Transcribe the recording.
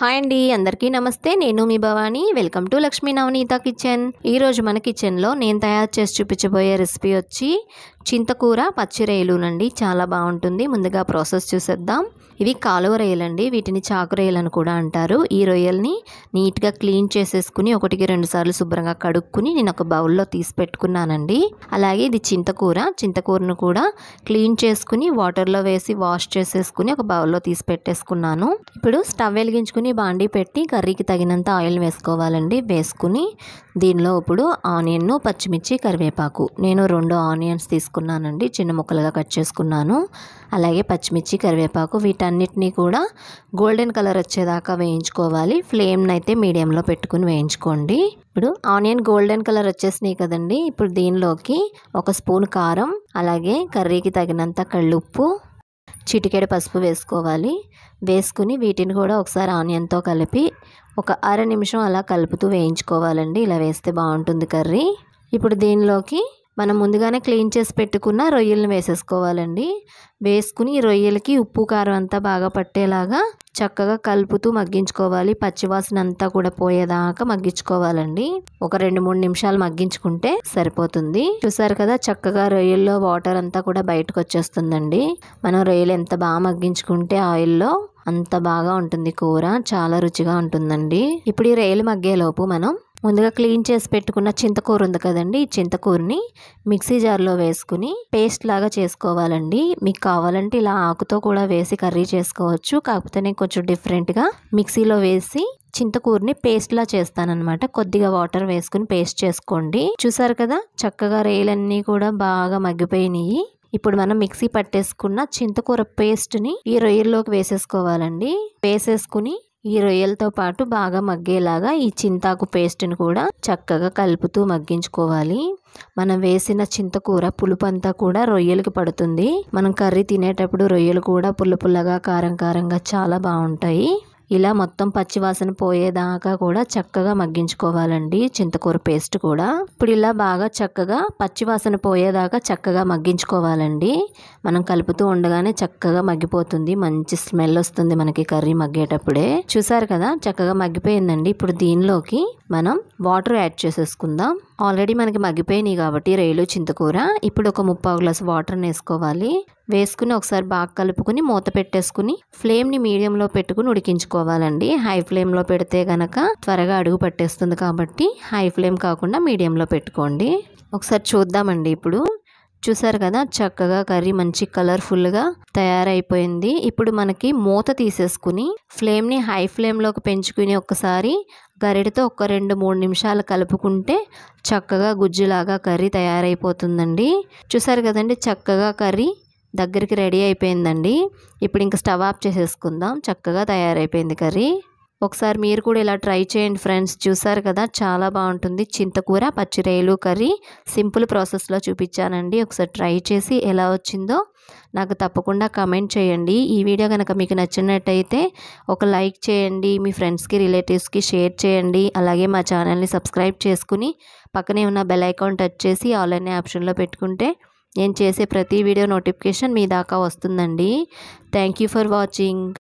hi అండి అందరికీ నమస్తే నేను మీ Bhavani welcome to Lakshmi Navaneetha kitchen ఈరోజు మన కిచెన్లో నేను తయారు చేసి చూపించబోయే రెసిపీ వచ్చి చింతకూర అండి చాలా బాగుంటుంది ముందుగా ప్రాసెస్ చూసేద్దాం ఇవి కాలువ రొయ్యలండి వీటిని చాకు రొయ్యలని కూడా అంటారు ఈ రొయ్యల్ని నీట్గా క్లీన్ చేసేసుకుని ఒకటికి రెండు సార్లు శుభ్రంగా కడుక్కుని నేను ఒక బౌల్లో తీసి పెట్టుకున్నానండి అలాగే ఇది చింతకూర చింతకూరను కూడా క్లీన్ చేసుకుని వాటర్లో వేసి వాష్ చేసేసుకుని ఒక బౌల్లో తీసి పెట్టేసుకున్నాను ఇప్పుడు స్టవ్ వెలిగించుకుని బాండి పెట్టి కర్రీకి తగినంత ఆయిల్ వేసుకోవాలండి వేసుకుని దీనిలో ఇప్పుడు ఆనియన్ను పచ్చిమిర్చి కరివేపాకు నేను రెండు ఆనియన్స్ తీసుకు తీసుకున్నానండి చిన్న ముక్కలుగా కట్ చేసుకున్నాను అలాగే పచ్చిమిర్చి కరివేపాకు వీటన్నిటినీ కూడా గోల్డెన్ కలర్ వచ్చేదాకా వేయించుకోవాలి ఫ్లేమ్ని అయితే మీడియంలో పెట్టుకుని వేయించుకోండి ఇప్పుడు ఆనియన్ గోల్డెన్ కలర్ వచ్చేసినాయి కదండి ఇప్పుడు దీనిలోకి ఒక స్పూన్ కారం అలాగే కర్రీకి తగినంత కళ్ళుప్పు చిటికెడు పసుపు వేసుకోవాలి వేసుకుని వీటిని కూడా ఒకసారి ఆనియన్తో కలిపి ఒక అర నిమిషం అలా కలుపుతూ వేయించుకోవాలండి ఇలా వేస్తే బాగుంటుంది కర్రీ ఇప్పుడు దీనిలోకి మనం ముందుగానే క్లీన్ చేసి పెట్టుకున్న రొయ్యలను వేసేసుకోవాలండి వేసుకుని రొయ్యలకి ఉప్పు కారం అంతా బాగా పట్టేలాగా చక్కగా కలుపుతూ మగ్గించుకోవాలి పచ్చివాసన అంతా కూడా పోయేదాకా మగ్గించుకోవాలండి ఒక రెండు మూడు నిమిషాలు మగ్గించుకుంటే సరిపోతుంది చూసారు కదా చక్కగా రొయ్యల్లో వాటర్ అంతా కూడా బయటకు వచ్చేస్తుందండి మనం రొయ్యలు ఎంత బాగా మగ్గించుకుంటే ఆయిల్లో అంత బాగా ఉంటుంది కూర చాలా రుచిగా ఉంటుందండి ఇప్పుడు ఈ రొయ్యలు మగ్గేలోపు మనం ముందుగా క్లీన్ చేసి పెట్టుకున్న చింతకూర ఉంది కదండి ఈ చింతకూరని మిక్సీ జార్లో వేసుకుని పేస్ట్ లాగా చేసుకోవాలండి మీకు కావాలంటే ఇలా ఆకుతో కూడా వేసి కర్రీ చేసుకోవచ్చు కాకపోతే నేను కొంచెం డిఫరెంట్గా మిక్సీలో వేసి చింతకూరని పేస్ట్లా అనమాట కొద్దిగా వాటర్ వేసుకుని పేస్ట్ చేసుకోండి చూసారు కదా చక్కగా రేలన్నీ కూడా బాగా మగ్గిపోయినాయి ఇప్పుడు మనం మిక్సీ పట్టేసుకున్న చింతకూర పేస్ట్ని ఈ రొయ్యల్లోకి వేసేసుకోవాలండి వేసేసుకుని ఈ రొయ్యలతో పాటు బాగా మగ్గేలాగా ఈ చింతాకు పేస్ట్ని కూడా చక్కగా కలుపుతూ మగ్గించుకోవాలి మనం వేసిన చింతకూర పులుపు అంతా కూడా రొయ్యలకి పడుతుంది మనం కర్రీ తినేటప్పుడు రొయ్యలు కూడా పుల్ల పుల్లగా కారం కారంగా చాలా బాగుంటాయి ఇలా మొత్తం పచ్చివాసన పోయేదాకా కూడా చక్కగా మగ్గించుకోవాలండి చింతకూర పేస్ట్ కూడా ఇప్పుడు ఇలా బాగా చక్కగా పచ్చివాసన పోయేదాకా చక్కగా మగ్గించుకోవాలండి మనం కలుపుతూ ఉండగానే చక్కగా మగ్గిపోతుంది మంచి స్మెల్ వస్తుంది మనకి కర్రీ మగ్గేటప్పుడే చూసారు కదా చక్కగా మగ్గిపోయిందండి ఇప్పుడు దీనిలోకి మనం వాటర్ యాడ్ చేసేసుకుందాం ఆల్రెడీ మనకి మగ్గిపోయినాయి కాబట్టి రైలు చింతకూర ఇప్పుడు ఒక ముప్పావు గ్లాసు వాటర్ని వేసుకోవాలి వేసుకుని ఒకసారి బాగా కలుపుకుని మూత పెట్టేసుకుని ఫ్లేమ్ని మీడియంలో పెట్టుకుని ఉడికించుకోవాలండి హై ఫ్లేమ్లో పెడితే కనుక త్వరగా అడుగు పట్టేస్తుంది కాబట్టి హై ఫ్లేమ్ కాకుండా మీడియంలో పెట్టుకోండి ఒకసారి చూద్దామండి ఇప్పుడు చూసారు కదా చక్కగా కర్రీ మంచి కలర్ఫుల్గా తయారైపోయింది ఇప్పుడు మనకి మూత తీసేసుకుని ఫ్లేమ్ని హై ఫ్లేమ్లోకి పెంచుకుని ఒక్కసారి గరిటతో ఒక రెండు మూడు నిమిషాలు కలుపుకుంటే చక్కగా గుజ్జులాగా కర్రీ తయారైపోతుందండి చూసారు కదండి చక్కగా కర్రీ దగ్గరికి రెడీ అయిపోయిందండి ఇప్పుడు ఇంకా స్టవ్ ఆఫ్ చేసేసుకుందాం చక్కగా తయారైపోయింది కర్రీ ఒకసారి మీరు కూడా ఇలా ట్రై చేయండి ఫ్రెండ్స్ చూసారు కదా చాలా బాగుంటుంది చింతకూర పచ్చిరేలు కర్రీ సింపుల్ ప్రాసెస్లో చూపించానండి ఒకసారి ట్రై చేసి ఎలా వచ్చిందో నాకు తప్పకుండా కమెంట్ చేయండి ఈ వీడియో కనుక మీకు నచ్చినట్టయితే ఒక లైక్ చేయండి మీ ఫ్రెండ్స్కి రిలేటివ్స్కి షేర్ చేయండి అలాగే మా ఛానల్ని సబ్స్క్రైబ్ చేసుకుని పక్కనే ఉన్న బెల్ ఐకాన్ టచ్ చేసి ఆల్ అనే ఆప్షన్లో పెట్టుకుంటే నేను చేసే ప్రతి వీడియో నోటిఫికేషన్ మీ దాకా వస్తుందండి థ్యాంక్ యూ ఫర్ వాచింగ్